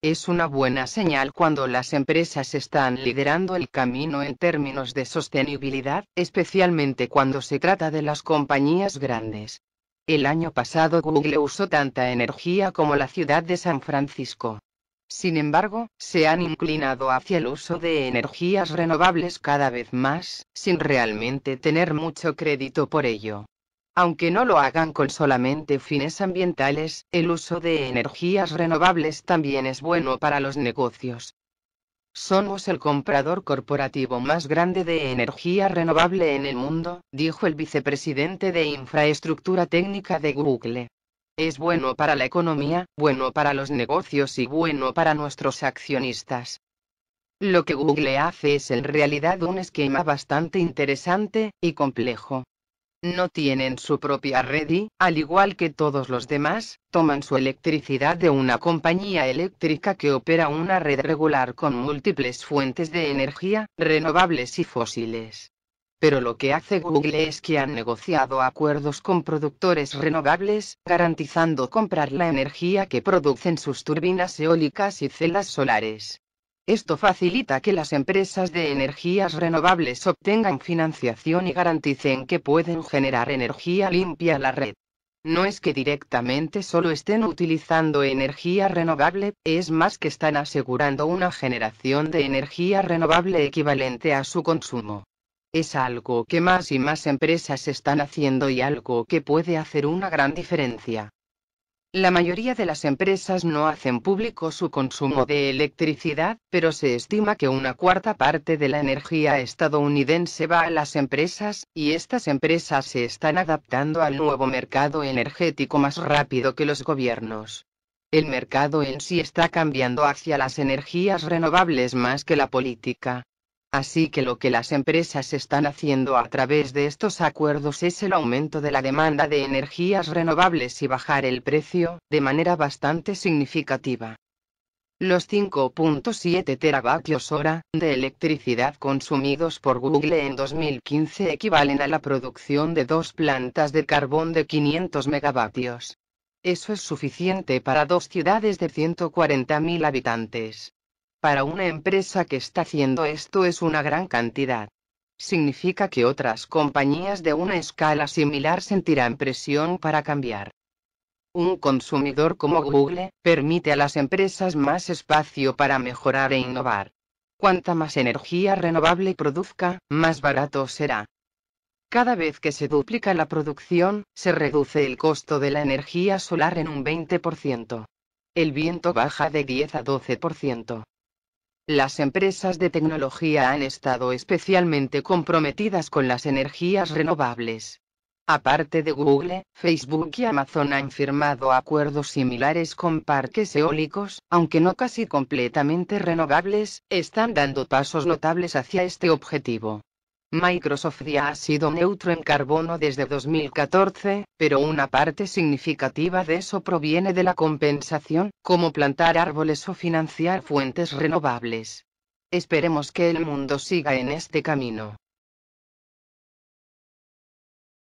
Es una buena señal cuando las empresas están liderando el camino en términos de sostenibilidad, especialmente cuando se trata de las compañías grandes. El año pasado Google usó tanta energía como la ciudad de San Francisco. Sin embargo, se han inclinado hacia el uso de energías renovables cada vez más, sin realmente tener mucho crédito por ello aunque no lo hagan con solamente fines ambientales, el uso de energías renovables también es bueno para los negocios. Somos el comprador corporativo más grande de energía renovable en el mundo, dijo el vicepresidente de Infraestructura Técnica de Google. Es bueno para la economía, bueno para los negocios y bueno para nuestros accionistas. Lo que Google hace es en realidad un esquema bastante interesante y complejo, no tienen su propia red y, al igual que todos los demás, toman su electricidad de una compañía eléctrica que opera una red regular con múltiples fuentes de energía, renovables y fósiles. Pero lo que hace Google es que han negociado acuerdos con productores renovables, garantizando comprar la energía que producen sus turbinas eólicas y celas solares. Esto facilita que las empresas de energías renovables obtengan financiación y garanticen que pueden generar energía limpia a la red. No es que directamente solo estén utilizando energía renovable, es más que están asegurando una generación de energía renovable equivalente a su consumo. Es algo que más y más empresas están haciendo y algo que puede hacer una gran diferencia. La mayoría de las empresas no hacen público su consumo de electricidad, pero se estima que una cuarta parte de la energía estadounidense va a las empresas, y estas empresas se están adaptando al nuevo mercado energético más rápido que los gobiernos. El mercado en sí está cambiando hacia las energías renovables más que la política. Así que lo que las empresas están haciendo a través de estos acuerdos es el aumento de la demanda de energías renovables y bajar el precio, de manera bastante significativa. Los 5.7 teravatios hora de electricidad consumidos por Google en 2015 equivalen a la producción de dos plantas de carbón de 500 megavatios. Eso es suficiente para dos ciudades de 140.000 habitantes. Para una empresa que está haciendo esto es una gran cantidad. Significa que otras compañías de una escala similar sentirán presión para cambiar. Un consumidor como Google permite a las empresas más espacio para mejorar e innovar. Cuanta más energía renovable produzca, más barato será. Cada vez que se duplica la producción, se reduce el costo de la energía solar en un 20%. El viento baja de 10 a 12%. Las empresas de tecnología han estado especialmente comprometidas con las energías renovables. Aparte de Google, Facebook y Amazon han firmado acuerdos similares con parques eólicos, aunque no casi completamente renovables, están dando pasos notables hacia este objetivo. Microsoft ya ha sido neutro en carbono desde 2014, pero una parte significativa de eso proviene de la compensación, como plantar árboles o financiar fuentes renovables. Esperemos que el mundo siga en este camino.